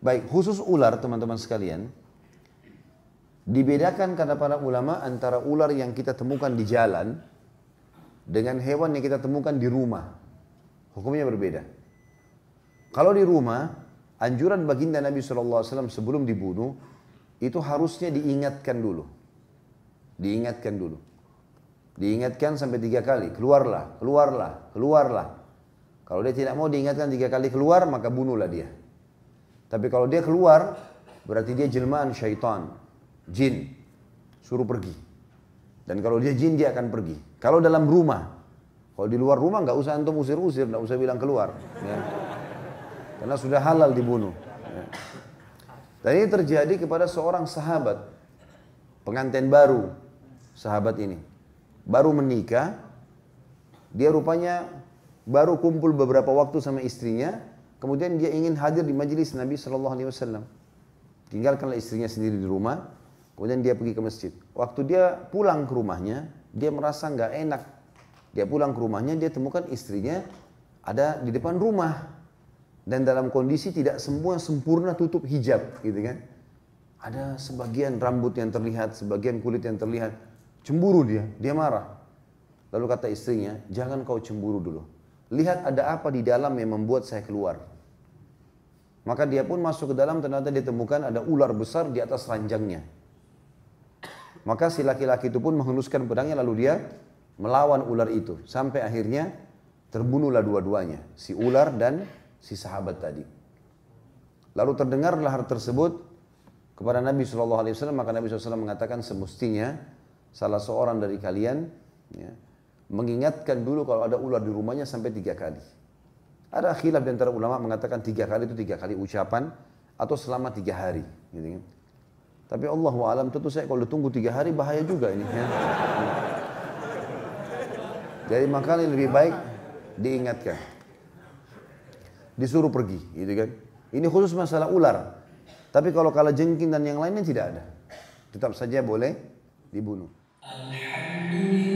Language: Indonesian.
Baik, khusus ular teman-teman sekalian, dibedakan kata para ulama antara ular yang kita temukan di jalan dengan hewan yang kita temukan di rumah. Hukumnya berbeda. Kalau di rumah, anjuran baginda Nabi SAW sebelum dibunuh, itu harusnya diingatkan dulu. Diingatkan dulu. Diingatkan sampai tiga kali, keluarlah, keluarlah, keluarlah. Kalau dia tidak mau diingatkan tiga kali keluar, maka bunuhlah dia. Tapi kalau dia keluar, berarti dia jelmaan syaitan, jin. Suruh pergi. Dan kalau dia jin, dia akan pergi. Kalau dalam rumah, kalau di luar rumah nggak usah antum usir-usir, nggak usah bilang keluar. Ya. Karena sudah halal dibunuh. Ya. Dan ini terjadi kepada seorang sahabat, pengantin baru, sahabat ini. Baru menikah, dia rupanya baru kumpul beberapa waktu sama istrinya, kemudian dia ingin hadir di majelis Nabi Shallallahu Alaihi Wasallam. Tinggalkanlah istrinya sendiri di rumah, kemudian dia pergi ke masjid. Waktu dia pulang ke rumahnya, dia merasa nggak enak. Dia pulang ke rumahnya, dia temukan istrinya ada di depan rumah dan dalam kondisi tidak semua sempurna tutup hijab, gitu kan? Ada sebagian rambut yang terlihat, sebagian kulit yang terlihat. Cemburu dia, dia marah. Lalu kata istrinya, jangan kau cemburu dulu lihat ada apa di dalam yang membuat saya keluar. Maka dia pun masuk ke dalam ternyata ditemukan ada ular besar di atas ranjangnya. Maka si laki-laki itu pun menghunuskan pedangnya lalu dia melawan ular itu. Sampai akhirnya terbunuhlah dua-duanya. Si ular dan si sahabat tadi. Lalu terdengar lahar tersebut kepada Nabi Shallallahu maka Nabi SAW mengatakan semestinya salah seorang dari kalian ya, mengingatkan dulu kalau ada ular di rumahnya sampai tiga kali. Ada khilaf di antara ulama mengatakan tiga kali itu tiga kali ucapan atau selama tiga hari. Gitu kan. Tapi Allah alam tentu saya kalau ditunggu tiga hari bahaya juga ini. Ya. Jadi makanya lebih baik diingatkan. Disuruh pergi, gitu kan. Ini khusus masalah ular. Tapi kalau kala jengking dan yang lainnya tidak ada. Tetap saja boleh dibunuh. Alhamdulillah.